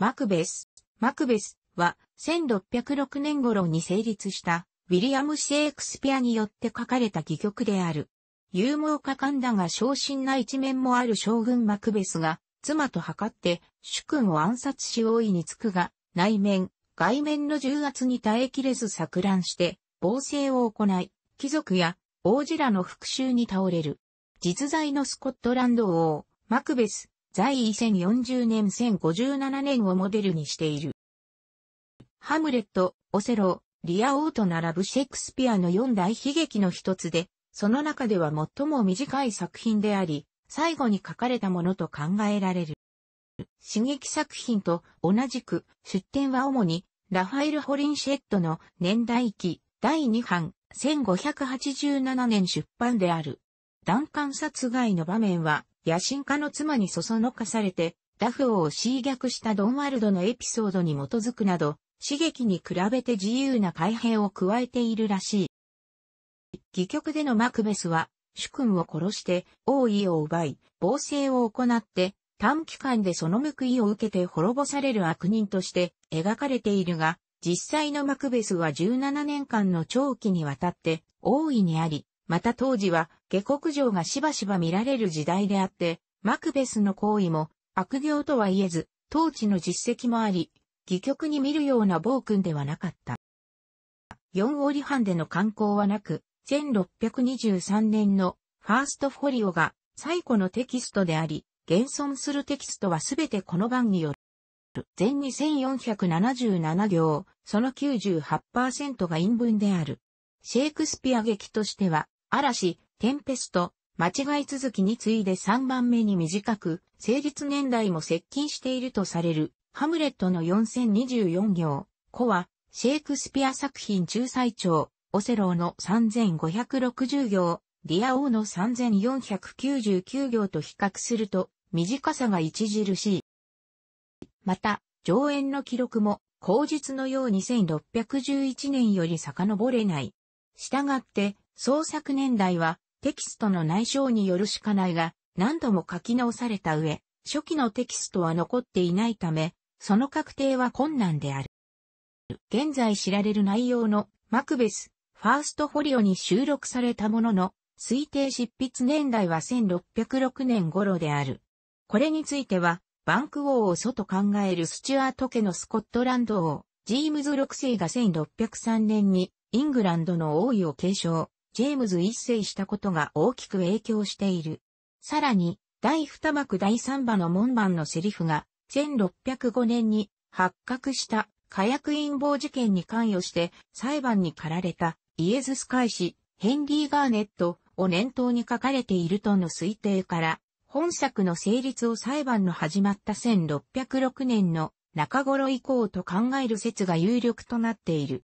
マクベス。マクベスは1606年頃に成立したウィリアム・シェイクスピアによって書かれた戯曲である。勇猛果敢だが昇進な一面もある将軍マクベスが妻と図って主君を暗殺し大いにつくが内面、外面の重圧に耐えきれず錯乱して暴政を行い貴族や王子らの復讐に倒れる。実在のスコットランド王マクベス在位1040年1057年をモデルにしている。ハムレット、オセロ、リア王と並ぶシェイクスピアの四大悲劇の一つで、その中では最も短い作品であり、最後に書かれたものと考えられる。刺激作品と同じく出典は主にラファエル・ホリンシェットの年代記第2版1587年出版である。弾艦殺害の場面は野心家の妻にそそのかされて、ダフ王を侵略したドンワルドのエピソードに基づくなど、刺激に比べて自由な改変を加えているらしい。戯曲でのマクベスは、主君を殺して王位を奪い、暴政を行って、短期間でその報いを受けて滅ぼされる悪人として描かれているが、実際のマクベスは17年間の長期にわたって王位にあり、また当時は下国上がしばしば見られる時代であって、マクベスの行為も悪行とは言えず、当地の実績もあり、戯曲に見るような暴君ではなかった。4折半での観光はなく、1623年のファーストフォリオが最古のテキストであり、現存するテキストはすべてこの版による。全2477行、その98%が陰文である。シェイクスピア劇としては嵐、テンペスト、間違い続きに次いで3番目に短く、成立年代も接近しているとされる、ハムレットの4024行、子は、シェイクスピア作品中最長、オセローの3560行、ディア王の3499行と比較すると、短さが著しい。また、上演の記録も、口述のように6 1 1年より遡れない。したがって、創作年代はテキストの内象によるしかないが、何度も書き直された上、初期のテキストは残っていないため、その確定は困難である。現在知られる内容のマクベス、ファーストフォリオに収録されたものの、推定執筆年代は1606年頃である。これについては、バンク王を祖と考えるスチュアート家のスコットランド王、ジームズ6世が1603年にイングランドの王位を継承、ジェームズ一世したことが大きく影響している。さらに、第二幕第三場の門番のセリフが、1605年に発覚した火薬陰謀事件に関与して裁判に駆られたイエズス会士ヘンリー・ガーネットを念頭に書かれているとの推定から、本作の成立を裁判の始まった1606年の中頃以降と考える説が有力となっている。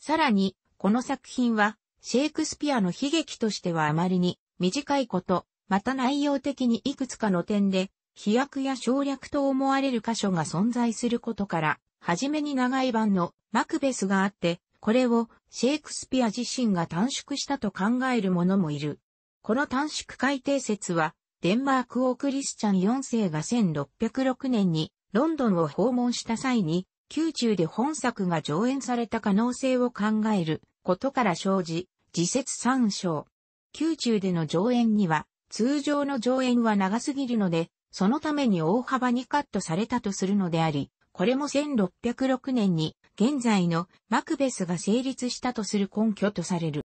さらに、この作品はシェイクスピアの悲劇としてはあまりに短いこと、また内容的にいくつかの点で、飛躍や省略と思われる箇所が存在することから、はじめに長い版のマクベスがあって、これをシェイクスピア自身が短縮したと考える者もいる。この短縮改定説は、デンマーク王クリスチャン4世が1606年にロンドンを訪問した際に、宮中で本作が上演された可能性を考えることから生じ、自説参照。宮中での上演には、通常の上演は長すぎるので、そのために大幅にカットされたとするのであり、これも1606年に現在のマクベスが成立したとする根拠とされる。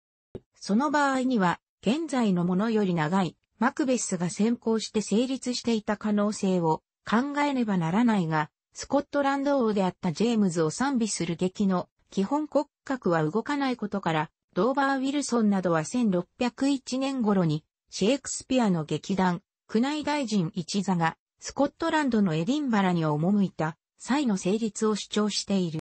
その場合には、現在のものより長いマクベスが先行して成立していた可能性を考えねばならないが、スコットランド王であったジェームズを賛美する劇の基本骨格は動かないことから、ドーバー・ウィルソンなどは1601年頃に、シェイクスピアの劇団、宮内大臣一座が、スコットランドのエディンバラに赴いた際の成立を主張している。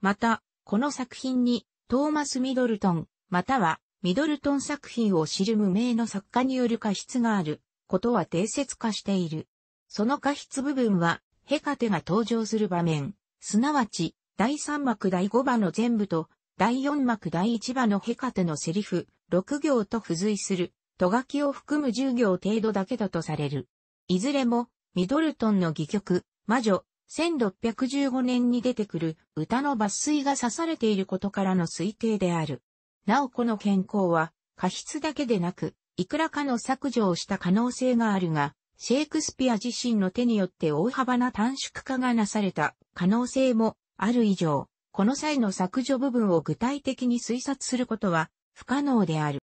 また、この作品に、トーマス・ミドルトン、または、ミドルトン作品を知る無名の作家による過失がある、ことは定説化している。その過失部分は、ヘカテが登場する場面、すなわち、第3幕第5話の全部と、第4幕第1話のヘカテのセリフ、6行と付随する、とがきを含む10行程度だけだとされる。いずれも、ミドルトンの戯曲、魔女、1615年に出てくる歌の抜粋が刺されていることからの推定である。なおこの健康は、過失だけでなく、いくらかの削除をした可能性があるが、シェイクスピア自身の手によって大幅な短縮化がなされた可能性もある以上、この際の削除部分を具体的に推察することは不可能である。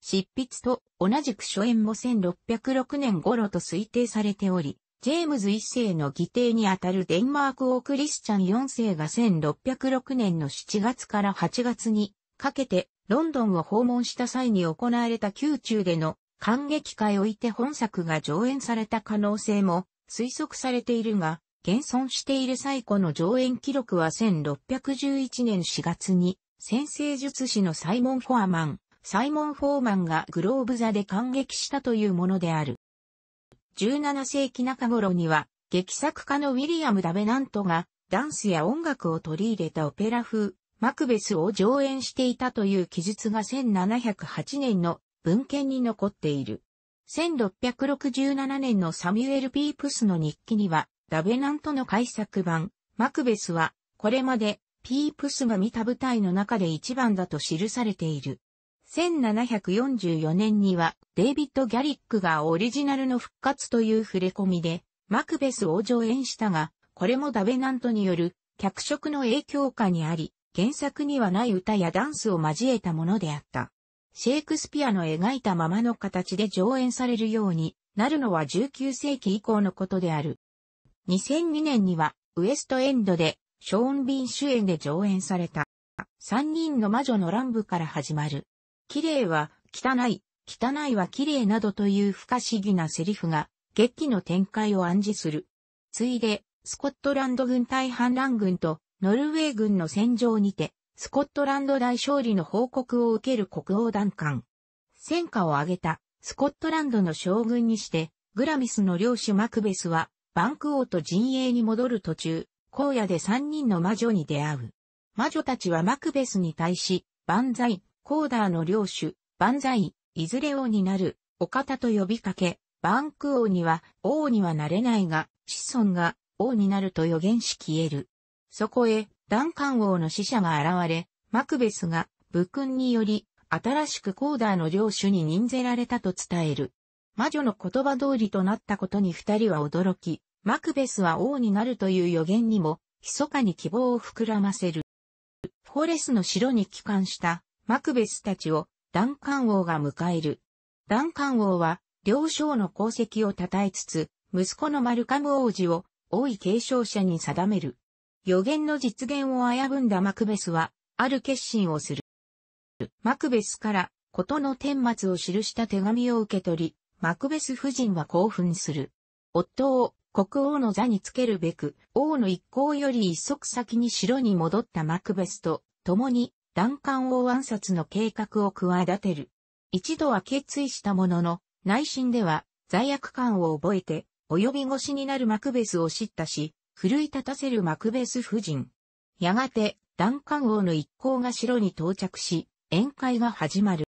執筆と同じく初演も1606年頃と推定されており、ジェームズ一世の議定にあたるデンマーク王クリスチャン4世が1606年の7月から8月にかけてロンドンを訪問した際に行われた宮中での感激会置いて本作が上演された可能性も推測されているが、現存している最古の上演記録は1611年4月に、先生術師のサイモン・フォアマン、サイモン・フォーマンがグローブ座で感激したというものである。17世紀中頃には、劇作家のウィリアム・ダベナントが、ダンスや音楽を取り入れたオペラ風、マクベスを上演していたという記述が1708年の文献に残っている。1667年のサミュエル・ピープスの日記には、ダベナントの改作版、マクベスは、これまで、ピープスが見た舞台の中で一番だと記されている。1744年には、デイビッド・ギャリックがオリジナルの復活という触れ込みで、マクベスを上演したが、これもダベナントによる脚色の影響下にあり、原作にはない歌やダンスを交えたものであった。シェイクスピアの描いたままの形で上演されるようになるのは19世紀以降のことである。2002年には、ウエストエンドで、ショーン・ビン主演で上演された。三人の魔女の乱舞から始まる。綺麗は、汚い、汚いは綺麗などという不可思議なセリフが、劇の展開を暗示する。ついで、スコットランド軍対反乱軍と、ノルウェー軍の戦場にて、スコットランド大勝利の報告を受ける国王団官。戦果を挙げた、スコットランドの将軍にして、グラミスの領主マクベスは、バンク王と陣営に戻る途中、荒野で三人の魔女に出会う。魔女たちはマクベスに対し、万歳、コーダーの領主、万歳、いずれ王になる、お方と呼びかけ、バンク王には、王にはなれないが、子孫が王になると予言し消える。そこへ、ダンカン王の使者が現れ、マクベスが、武勲により、新しくコーダーの領主に任ぜられたと伝える。魔女の言葉通りとなったことに二人は驚き、マクベスは王になるという予言にも、密かに希望を膨らませる。フォレスの城に帰還したマクベスたちをダンカン王が迎える。ダンカン王は両将の功績を称えつつ、息子のマルカム王子を王位継承者に定める。予言の実現を危ぶんだマクベスは、ある決心をする。マクベスから、ことの天末を記した手紙を受け取り、マクベス夫人は興奮する。夫を国王の座につけるべく、王の一行より一足先に城に戻ったマクベスと、共に、ダンカン王暗殺の計画を企てる。一度は決意したものの、内心では、罪悪感を覚えて、及び腰になるマクベスを叱咤し、奮い立たせるマクベス夫人。やがて、ダンカン王の一行が城に到着し、宴会が始まる。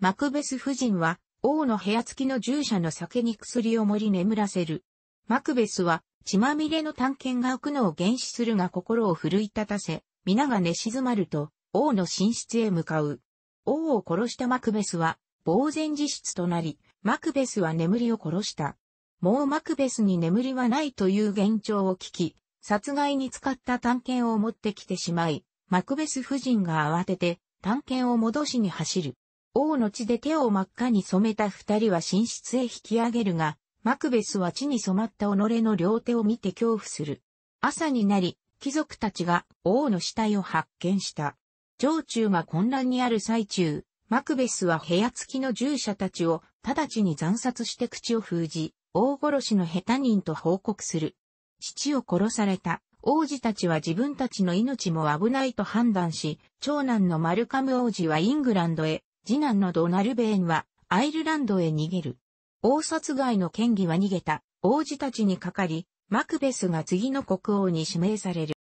マクベス夫人は、王の部屋付きの従者の酒に薬を盛り眠らせる。マクベスは、血まみれの探検が浮くのを原始するが心を奮い立たせ、皆が寝静まると、王の寝室へ向かう。王を殺したマクベスは、呆然自失となり、マクベスは眠りを殺した。もうマクベスに眠りはないという現状を聞き、殺害に使った探検を持ってきてしまい、マクベス夫人が慌てて、探検を戻しに走る。王の血で手を真っ赤に染めた二人は寝室へ引き上げるが、マクベスは血に染まった己の両手を見て恐怖する。朝になり、貴族たちが王の死体を発見した。城中が混乱にある最中、マクベスは部屋付きの従者たちを直ちに惨殺して口を封じ、大殺しの下手人と報告する。父を殺された王子たちは自分たちの命も危ないと判断し、長男のマルカム王子はイングランドへ次男のドナルベーンはアイルランドへ逃げる。王殺害の権威は逃げた王子たちにかかり、マクベスが次の国王に指名される。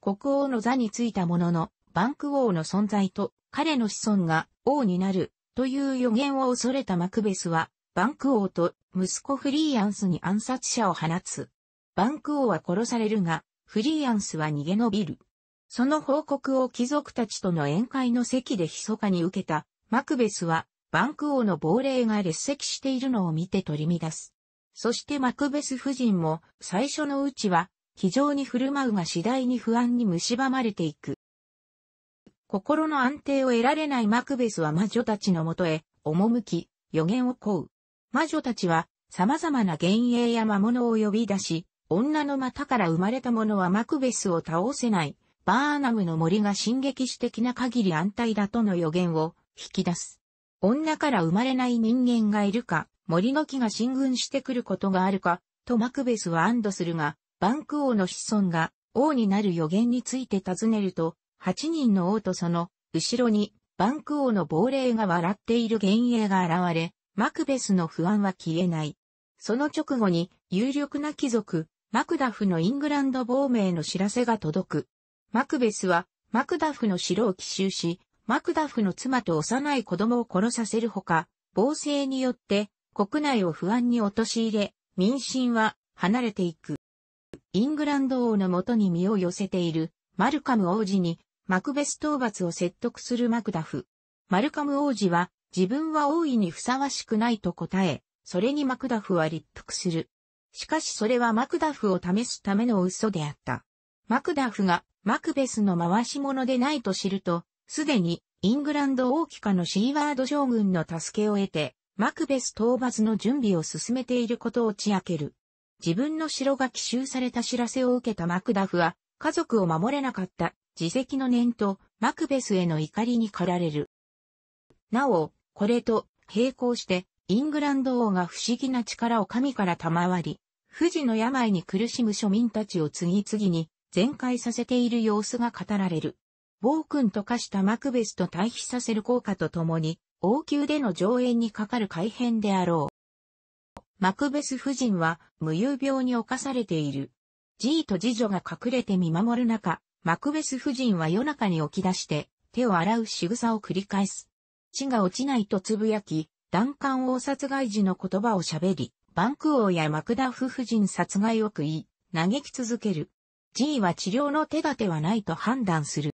国王の座についたものの、バンク王の存在と彼の子孫が王になるという予言を恐れたマクベスは、バンク王と息子フリーアンスに暗殺者を放つ。バンク王は殺されるが、フリーアンスは逃げ延びる。その報告を貴族たちとの宴会の席で密かに受けた、マクベスは、バンク王の亡霊が列席しているのを見て取り乱す。そしてマクベス夫人も、最初のうちは、非常に振る舞うが次第に不安に蝕まれていく。心の安定を得られないマクベスは魔女たちのもとへ、赴き、予言を請う。魔女たちは、様々な幻影や魔物を呼び出し、女の股から生まれた者はマクベスを倒せない。バーナムの森が進撃し的な限り安泰だとの予言を引き出す。女から生まれない人間がいるか、森の木が進軍してくることがあるか、とマクベスは安堵するが、バンク王の子孫が王になる予言について尋ねると、8人の王とその後ろにバンク王の亡霊が笑っている幻影が現れ、マクベスの不安は消えない。その直後に有力な貴族、マクダフのイングランド亡命の知らせが届く。マクベスは、マクダフの城を奇襲し、マクダフの妻と幼い子供を殺させるほか、暴政によって国内を不安に陥れ、民心は離れていく。イングランド王のもとに身を寄せているマルカム王子にマクベス討伐を説得するマクダフ。マルカム王子は自分は王位にふさわしくないと答え、それにマクダフは立腹する。しかしそれはマクダフを試すための嘘であった。マクダフがマクベスの回し者でないと知ると、すでにイングランド王旗下のシーワード将軍の助けを得て、マクベス討伐の準備を進めていることを打ち明ける。自分の城が奇襲された知らせを受けたマクダフは、家族を守れなかった自責の念とマクベスへの怒りに駆られる。なお、これと並行して、イングランド王が不思議な力を神から賜り、富士の病に苦しむ庶民たちを次々に全開させている様子が語られる。暴君と化したマクベスと対比させる効果とともに、王宮での上演にかかる改変であろう。マクベス夫人は無遊病に侵されている。ジーと次女が隠れて見守る中、マクベス夫人は夜中に起き出して、手を洗う仕草を繰り返す。血が落ちないとつぶやき、弾丸王殺害時の言葉を喋り、バンク王やマクダフ夫人殺害を食い、嘆き続ける。G は治療の手立てはないと判断する。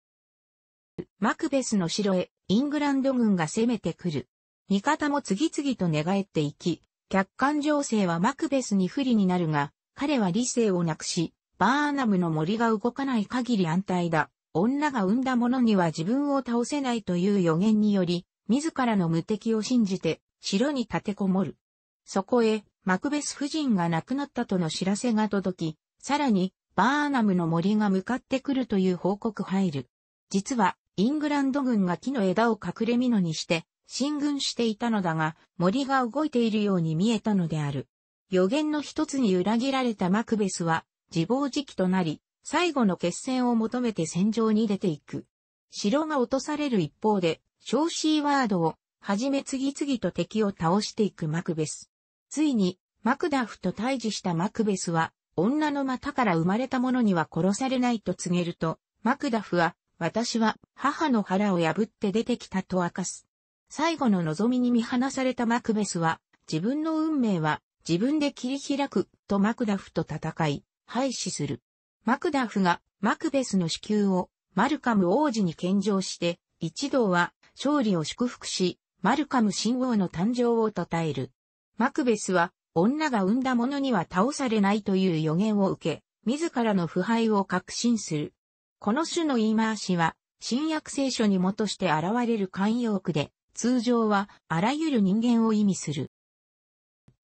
マクベスの城へイングランド軍が攻めてくる。味方も次々と寝返っていき、客観情勢はマクベスに不利になるが、彼は理性をなくし、バーナムの森が動かない限り安泰だ。女が産んだ者には自分を倒せないという予言により、自らの無敵を信じて、城に立てこもる。そこへ、マクベス夫人が亡くなったとの知らせが届き、さらに、バーナムの森が向かってくるという報告入る。実は、イングランド軍が木の枝を隠れ蓑にして、進軍していたのだが、森が動いているように見えたのである。予言の一つに裏切られたマクベスは、自暴自棄となり、最後の決戦を求めて戦場に出ていく。城が落とされる一方で、ショーシーワードを、はじめ次々と敵を倒していくマクベス。ついに、マクダフと対峙したマクベスは、女の股から生まれた者には殺されないと告げると、マクダフは、私は母の腹を破って出てきたと明かす。最後の望みに見放されたマクベスは、自分の運命は自分で切り開くとマクダフと戦い、廃止する。マクダフがマクベスの子宮をマルカム王子に献上して、一同は勝利を祝福し、マルカム新王の誕生を称える。マクベスは女が産んだ者には倒されないという予言を受け、自らの腐敗を確信する。この種の言い回しは、新約聖書に基して現れる慣用句で、通常はあらゆる人間を意味する。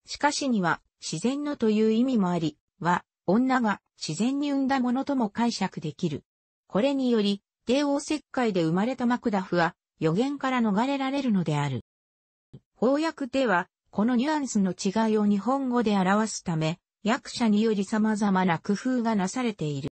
しかしには、自然のという意味もあり、は、女が自然に産んだものとも解釈できる。これにより、帝王切開で生まれたマクダフは、予言から逃れられるのである。翻訳では、このニュアンスの違いを日本語で表すため、役者により様々な工夫がなされている。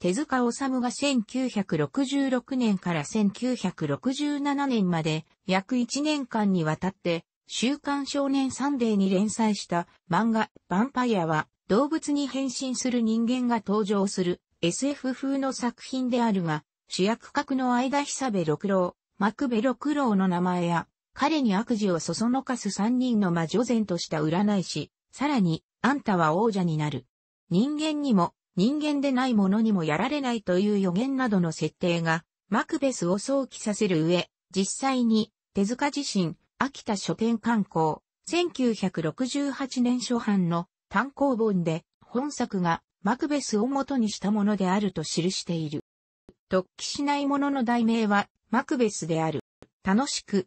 手塚治虫が1966年から1967年まで約1年間にわたって週刊少年サンデーに連載した漫画ヴァンパイアは動物に変身する人間が登場する SF 風の作品であるが主役格の間久部六郎、幕部六郎の名前や彼に悪事をそそのかす三人の魔女前とした占い師、さらに、あんたは王者になる。人間にも、人間でないものにもやられないという予言などの設定が、マクベスを想起させる上、実際に、手塚自身、秋田書店刊行、1968年初版の単行本で、本作がマクベスを元にしたものであると記している。突起しないものの題名は、マクベスである。楽しく、